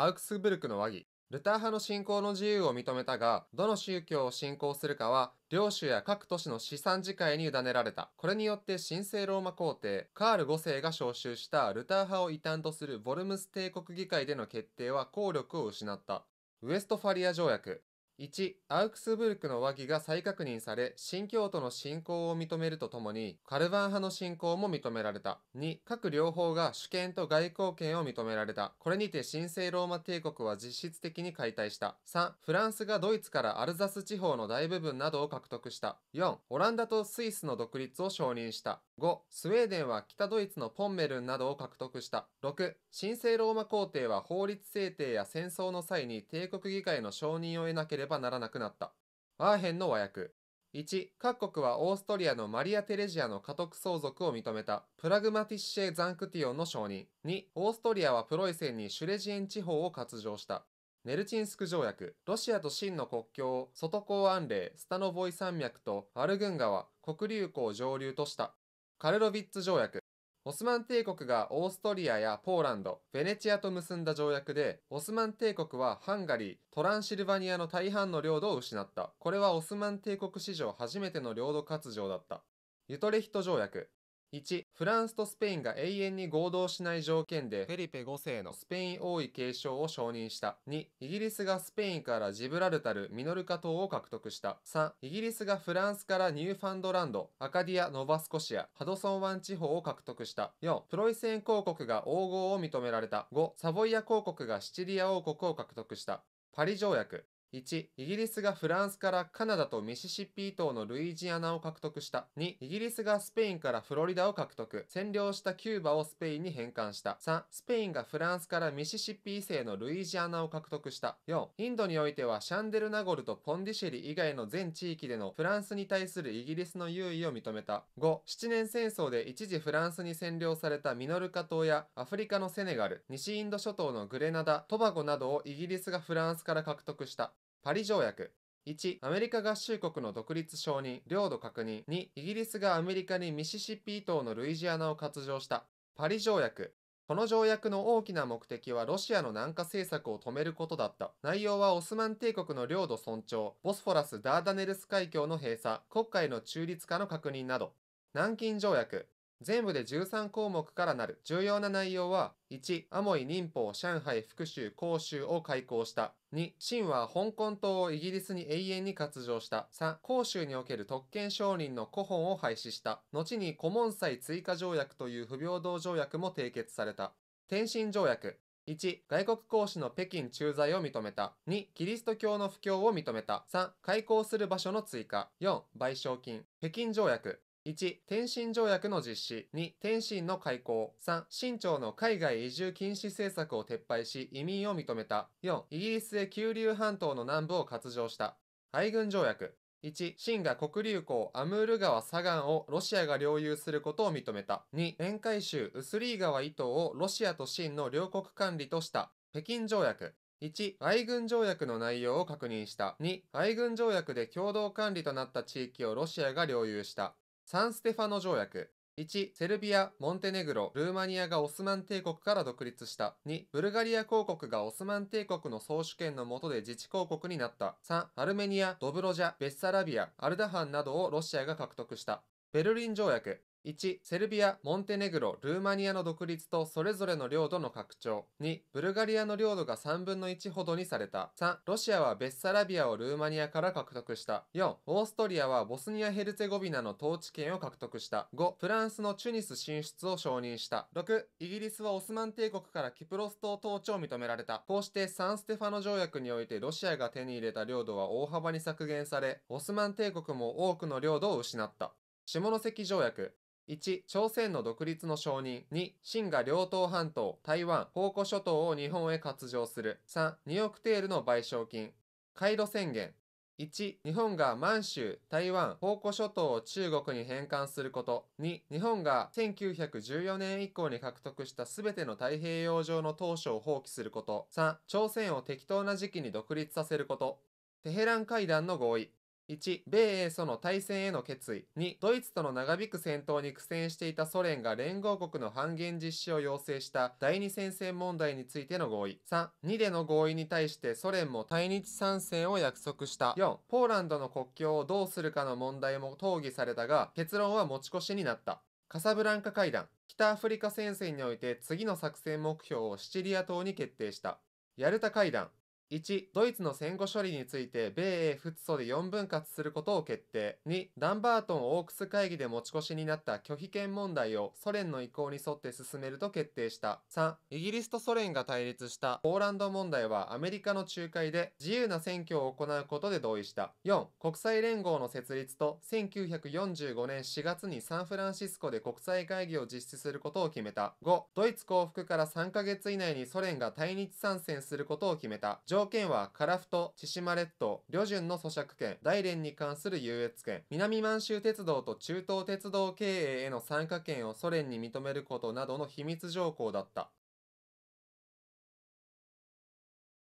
アウクスブルクの和議。ルター派の信仰の自由を認めたが、どの宗教を信仰するかは、領主や各都市の資産自会に委ねられた。これによって神聖ローマ皇帝、カール5世が召集したルター派を異端とするボルムス帝国議会での決定は効力を失った。ウエストファリア条約。1、アウクスブルクの和議が再確認され、新教徒の信仰を認めるとともに、カルバン派の信仰も認められた。2、各両方が主権と外交権を認められた。これにて神聖ローマ帝国は実質的に解体した。3、フランスがドイツからアルザス地方の大部分などを獲得した。4、オランダとスイスの独立を承認した。5. スウェーデンは北ドイツのポンメルンなどを獲得した。6. 神聖ローマ皇帝は法律制定や戦争の際に帝国議会の承認を得なければならなくなった。アーヘンの和訳。1. 各国はオーストリアのマリア・テレジアの家督相続を認めたプラグマティッシェ・ザンクティオンの承認。2. オーストリアはプロイセンにシュレジエン地方を割譲した。ネルチンスク条約、ロシアと真の国境を外港安寧、スタノボイ山脈とアルグン川、黒竜港上流とした。カルロビッツ条約。オスマン帝国がオーストリアやポーランド、ベネチアと結んだ条約で、オスマン帝国はハンガリー、トランシルバニアの大半の領土を失った。これはオスマン帝国史上初めての領土割譲だった。ユトレヒト条約。1、フランスとスペインが永遠に合同しない条件でフェリペ5世のスペイン王位継承を承認した。2、イギリスがスペインからジブラルタル、ミノルカ島を獲得した。3、イギリスがフランスからニューファンドランド、アカディア、ノバスコシア、ハドソン湾地方を獲得した。4、プロイセン公国が王号を認められた。5、サボイア公国がシチリア王国を獲得した。パリ条約。1、イギリスがフランスからカナダとミシシッピ島のルイジアナを獲得した。2、イギリスがスペインからフロリダを獲得。占領したキューバをスペインに返還した。3、スペインがフランスからミシシッピ西のルイジアナを獲得した。4、インドにおいてはシャンデルナゴルとポンディシェリ以外の全地域でのフランスに対するイギリスの優位を認めた。5、7年戦争で一時フランスに占領されたミノルカ島やアフリカのセネガル、西インド諸島のグレナダ、トバゴなどをイギリスがフランスから獲得した。パリ条約。1、アメリカ合衆国の独立承認、領土確認。2、イギリスがアメリカにミシシッピ島のルイジアナを割譲した。パリ条約。この条約の大きな目的はロシアの南下政策を止めることだった。内容はオスマン帝国の領土尊重、ボスフォラス・ダーダネルス海峡の閉鎖、国会の中立化の確認など。南京条約。全部で13項目からなる重要な内容は、1、アモイ、寧法、上海、福州、広州を開港した。2、清は香港島をイギリスに永遠に割譲した。3、広州における特権承認の古本を廃止した。後に古文祭追加条約という不平等条約も締結された。天津条約。1、外国公使の北京駐在を認めた。2、キリスト教の布教を認めた。3、開港する場所の追加。4、賠償金。北京条約。1、天津条約の実施。2、天津の開港。3、清朝の海外移住禁止政策を撤廃し、移民を認めた。4、イギリスへ九龍半島の南部を割譲した。海軍条約。1、清が黒竜港、アムール川、左岸をロシアが領有することを認めた。2、沿海州、ウスリー川伊東をロシアと清の両国管理とした。北京条約。1、愛軍条約の内容を確認した。2、愛軍条約で共同管理となった地域をロシアが領有した。サンステファノ条約。1、セルビア、モンテネグロ、ルーマニアがオスマン帝国から独立した。2、ブルガリア公国がオスマン帝国の総主権の下で自治公国になった。3、アルメニア、ドブロジャ、ベッサラビア、アルダハンなどをロシアが獲得した。ベルリン条約。1、セルビア、モンテネグロ、ルーマニアの独立とそれぞれの領土の拡張。2、ブルガリアの領土が3分の1ほどにされた。3、ロシアはベッサラビアをルーマニアから獲得した。4、オーストリアはボスニア・ヘルツェゴビナの統治権を獲得した。5、フランスのチュニス進出を承認した。6、イギリスはオスマン帝国からキプロス島統治を認められた。こうしてサンステファノ条約においてロシアが手に入れた領土は大幅に削減され、オスマン帝国も多くの領土を失った。下関条約1、朝鮮の独立の承認。2、清が両党半島、台湾、宝庫諸島を日本へ割譲する。3、2億テールの賠償金。回路宣言。1、日本が満州、台湾、宝庫諸島を中国に返還すること。2、日本が1914年以降に獲得したすべての太平洋上の島初を放棄すること。3、朝鮮を適当な時期に独立させること。テヘラン会談の合意。1米英ソの対戦への決意2ドイツとの長引く戦闘に苦戦していたソ連が連合国の半減実施を要請した第二戦線問題についての合意32での合意に対してソ連も対日参戦を約束した4ポーランドの国境をどうするかの問題も討議されたが結論は持ち越しになったカサブランカ会談北アフリカ戦線において次の作戦目標をシチリア島に決定したヤルタ会談1ドイツの戦後処理について米英仏ソで4分割することを決定2ダンバートンオークス会議で持ち越しになった拒否権問題をソ連の意向に沿って進めると決定した3イギリスとソ連が対立したポーランド問題はアメリカの仲介で自由な選挙を行うことで同意した4国際連合の設立と1945年4月にサンフランシスコで国際会議を実施することを決めた5ドイツ降伏から3ヶ月以内にソ連が対日参戦することを決めた条件は、樺太、千島列島、旅順の租借権、大連に関する優越権、南満州鉄道と中東鉄道経営への参加権をソ連に認めることなどの秘密条項だった。